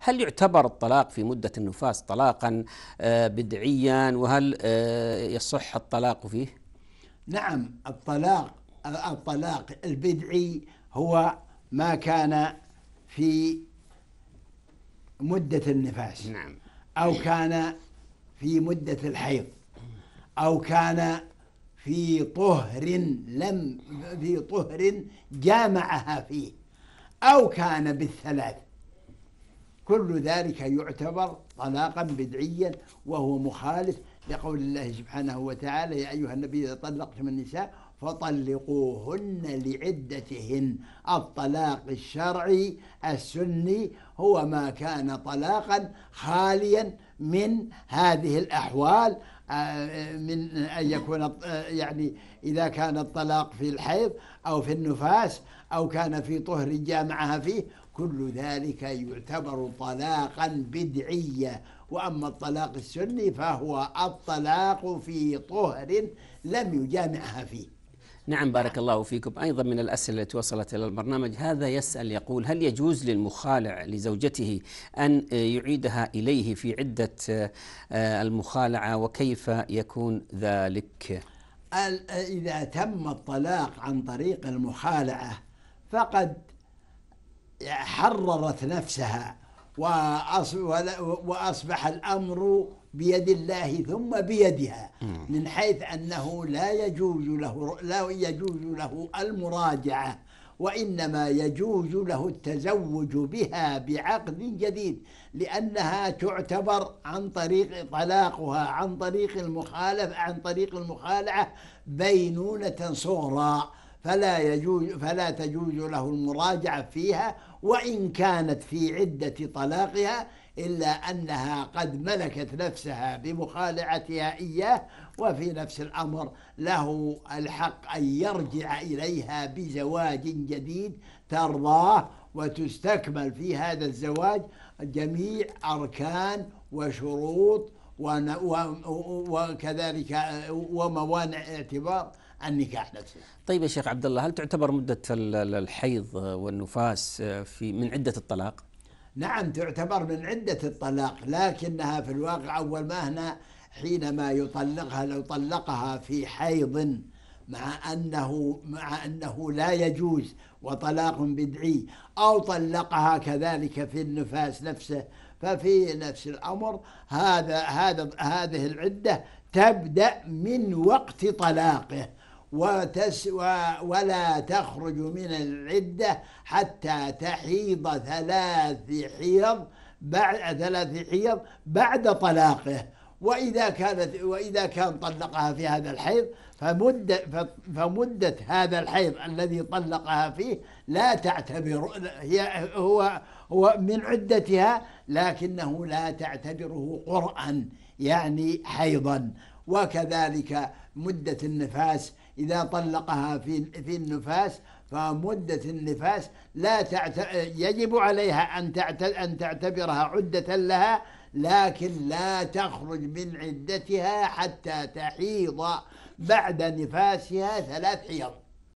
هل يعتبر الطلاق في مدة النفاس طلاقا آه، بدعيا وهل آه، يصح الطلاق فيه؟ نعم الطلاق الطلاق البدعي هو ما كان في مدة النفاس نعم أو كان في مدة الحيض أو كان في طهر لم في طهر جامعها فيه أو كان بالثلاث كل ذلك يعتبر طلاقا بدعيا وهو مخالف لقول الله سبحانه وتعالى يا أيها النبي إذا طلقتم النساء فطلقوهن لعدتهن الطلاق الشرعي السني هو ما كان طلاقا خاليا من هذه الأحوال آه، آه، من أن يكون آه، يعني إذا كان الطلاق في الحيض أو في النفاس أو كان في طهر جامعها فيه كل ذلك يعتبر طلاقا بدعية وأما الطلاق السني فهو الطلاق في طهر لم يجامعها فيه نعم بارك الله فيكم أيضا من الأسئلة التي وصلت إلى البرنامج هذا يسأل يقول هل يجوز للمخالع لزوجته أن يعيدها إليه في عدة آه، المخالعة وكيف يكون ذلك إذا تم الطلاق عن طريق المخالعة فقد حررت نفسها وأصبح الأمر بيد الله ثم بيدها من حيث أنه لا يجوز له لا يجوز له المراجعة وإنما يجوز له التزوج بها بعقد جديد لأنها تعتبر عن طريق طلاقها عن طريق المخالف عن طريق المخالعة بينونة صغرى فلا يجوز فلا تجوز له المراجعة فيها وإن كانت في عدة طلاقها إلا أنها قد ملكت نفسها بمخالعتها إياه وفي نفس الأمر له الحق أن يرجع إليها بزواج جديد ترضاه وتستكمل في هذا الزواج جميع أركان وشروط وكذلك وموانع اعتبار النكاح نفسه. طيب يا شيخ عبد الله هل تعتبر مده الحيض والنفاس في من عده الطلاق؟ نعم تعتبر من عده الطلاق لكنها في الواقع اول ما هنا حينما يطلقها لو طلقها في حيض مع انه مع انه لا يجوز وطلاق بدعي او طلقها كذلك في النفاس نفسه ففي نفس الامر هذا هذا هذه العده تبدا من وقت طلاقه وتس و ولا تخرج من العدة حتى تحيض ثلاث حيض بعد ثلاث حيض بعد طلاقه وإذا كانت وإذا كان طلقها في هذا الحيض فمدة فمدة هذا الحيض الذي طلقها فيه لا تعتبر هي هو هو من عدتها لكنه لا تعتبره قرآن يعني حيضا وكذلك مدة النفاس إذا طلقها في في النفاس فمدة النفاس لا تعت... يجب عليها أن تعت... أن تعتبرها عدة لها لكن لا تخرج من عدتها حتى تحيض بعد نفاسها ثلاث حيض